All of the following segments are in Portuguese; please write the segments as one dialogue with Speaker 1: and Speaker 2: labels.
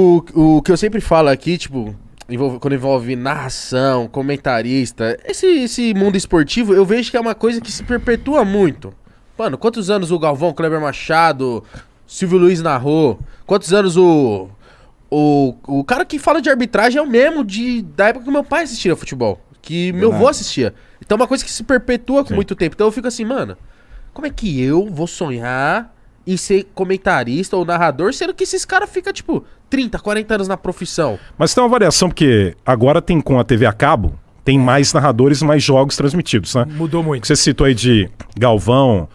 Speaker 1: O, o que eu sempre falo aqui, tipo, envolve, quando envolve narração, comentarista, esse, esse mundo esportivo, eu vejo que é uma coisa que se perpetua muito. Mano, quantos anos o Galvão Kleber Machado, Silvio Luiz narrou? Quantos anos o. O, o cara que fala de arbitragem é o mesmo de, da época que meu pai assistia futebol. Que meu avô assistia. Então é uma coisa que se perpetua com Sim. muito tempo. Então eu fico assim, mano, como é que eu vou sonhar e ser comentarista ou narrador, sendo que esses caras ficam, tipo, 30, 40 anos na profissão.
Speaker 2: Mas tem uma variação, porque agora tem com a TV a cabo, tem mais narradores, mais jogos transmitidos, né? Mudou muito. Você citou aí de Galvão,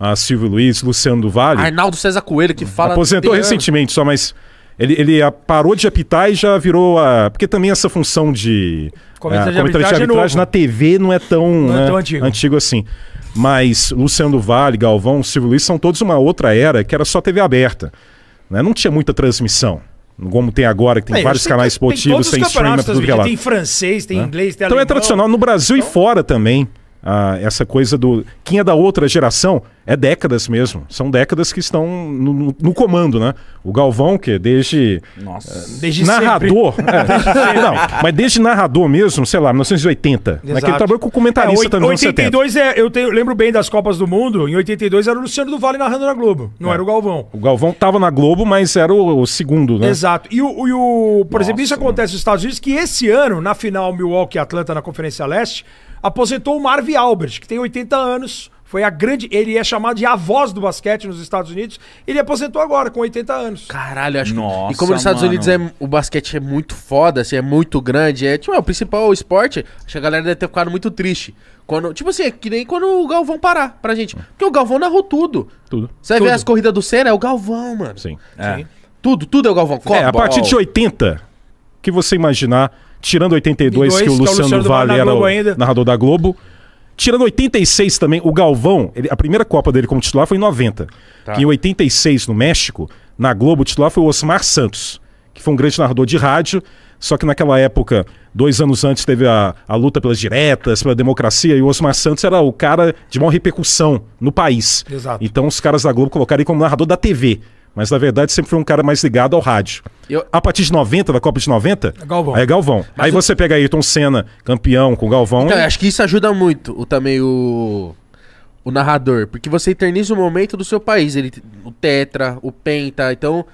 Speaker 2: a Silvio Luiz, Luciano do Vale.
Speaker 1: Arnaldo César Coelho, que fala. Aposentou recentemente
Speaker 2: só, mas. Ele, ele parou de apitar e já virou a. Porque também essa função de. Comentário, é, de, arbitragem, de arbitragem na TV não é tão, não é né, é tão antigo. antigo assim. Mas Luciano do Vale, Galvão, Silvio Luiz são todos uma outra era que era só TV aberta. Né? Não tinha muita transmissão. Como tem agora, que tem é, vários canais esportivos, tem, tem streamer, tudo que é lá. Tem francês, tem né? inglês, tem Então é alemão, é tradicional no Brasil então... e fora também ah, essa coisa do. Quem é da outra geração é décadas mesmo. São décadas que estão no, no comando, né? O Galvão, que é desde. Nossa, eh, desde narrador. É, não, mas desde narrador mesmo, sei lá, 1980. Exato. Naquele trabalho com comentarista é, oito, também. 82 é, eu tenho, lembro bem das Copas do Mundo. Em 82 era o Luciano do Vale narrando na Globo, não é. era o Galvão. O Galvão tava na Globo, mas era o, o segundo, né? Exato. E o, e o por Nossa, exemplo, isso acontece nos Estados Unidos, que esse ano, na final Milwaukee Atlanta na Conferência Leste, aposentou o Marv Albert, que tem 80 anos. Foi a grande. Ele é chamado de a voz do basquete nos Estados Unidos. Ele aposentou agora, com 80 anos.
Speaker 1: Caralho, acho Nossa, que. E como nos Estados mano. Unidos é, o basquete é muito foda, assim, é muito grande. É tipo, é o principal esporte. Acho que a galera deve ter ficado muito triste. Quando, tipo assim, é que nem quando o Galvão parar pra gente. Hum. Porque o Galvão narrou tudo. Tudo. Você vai ver as corridas do Senna, é o Galvão, mano. Sim. É. Sim. Tudo, tudo é o Galvão. Copa, é, a partir ó, de
Speaker 2: 80, que você imaginar Tirando 82, dois, que o Luciano, que é o Luciano Vale era o ainda. narrador da Globo. Tirando 86 também, o Galvão, ele, a primeira Copa dele como titular foi em 90. Tá. em 86, no México, na Globo, o titular foi o Osmar Santos, que foi um grande narrador de rádio. Só que naquela época, dois anos antes, teve a, a luta pelas diretas, pela democracia, e o Osmar Santos era o cara de maior repercussão no país. Exato. Então os caras da Globo colocaram ele como narrador da TV mas na verdade sempre foi um cara mais ligado ao rádio. Eu... A partir de 90, da Copa de 90, é Galvão. aí é Galvão. aí o... você pega Ayrton Senna, campeão com Galvão. Então, e... acho
Speaker 1: que isso ajuda muito o, também o, o narrador, porque você eterniza o momento do seu país. Ele, o Tetra, o Penta, então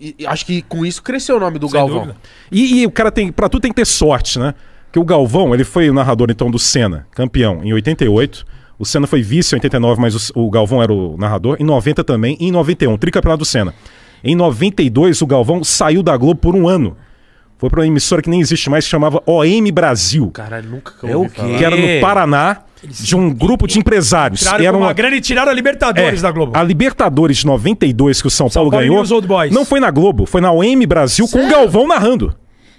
Speaker 1: e, acho que com isso cresceu o nome do Sem Galvão.
Speaker 2: E, e, o cara tem, para tu tem que ter sorte, né? Que o Galvão, ele foi o narrador então do Senna, campeão em 88 o Senna foi vice em 89, mas o, o Galvão era o narrador. Em 90 também. E em 91, tricampeonato do Senna. Em 92, o Galvão saiu da Globo por um ano. Foi para uma emissora que nem existe mais, que chamava OM Brasil.
Speaker 1: Caralho, nunca que
Speaker 2: eu é ouvi é Que era no Paraná, de um grupo de empresários. Era uma grande e tiraram a Libertadores é, da Globo. A Libertadores de 92 que o São, São Paulo, Paulo ganhou. Não foi na Globo, foi na OM Brasil Sério? com o Galvão narrando.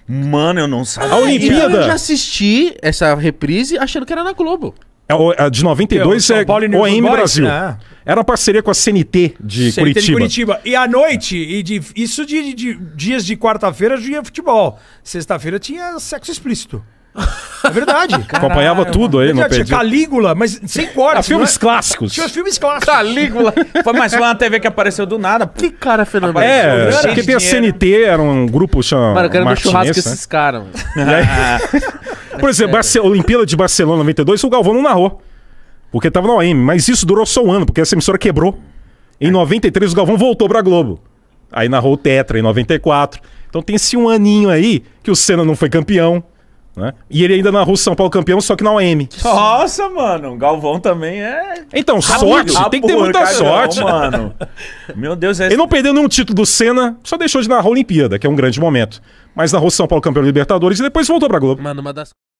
Speaker 2: Mano, eu não sabia. A Olimpíada. Eu já
Speaker 1: assisti essa reprise achando que era na Globo. A é, é, de 92 Eu, é OM Brasil. Né? Era
Speaker 2: parceria com a CNT de CNT Curitiba. De Curitiba. E à noite, e de, isso de, de dias de quarta-feira, dia futebol. Sexta-feira tinha sexo explícito. É verdade. Caralho. Acompanhava tudo aí, não perdi. Tinha Calígula, mas sem corte. filmes é? clássicos. Tinha
Speaker 1: filmes clássicos. Calígula. Foi mais uma TV que apareceu do nada. Que cara fenomenal. É, é porque tem a CNT,
Speaker 2: era um grupo chamado. Mano, eu quero ver churrasco com né? esses caras. Por exemplo, é Barce Olimpíada de Barcelona 92, o Galvão não narrou. Porque tava na OM. Mas isso durou só um ano, porque essa emissora quebrou. Em 93, o Galvão voltou pra Globo. Aí narrou o Tetra em 94. Então tem esse um aninho aí que o Senna não foi campeão. Né? E ele ainda narrou São Paulo campeão, só que na OM. Nossa, mano, o Galvão também é. Então, sorte, tem que ter muita sorte. mano. Meu Deus, é... Ele não perdeu nenhum título do Senna, só deixou de narrar a Olimpíada, que é um
Speaker 1: grande momento. Mas narrou São Paulo campeão Libertadores e depois voltou pra Globo. Mano, uma das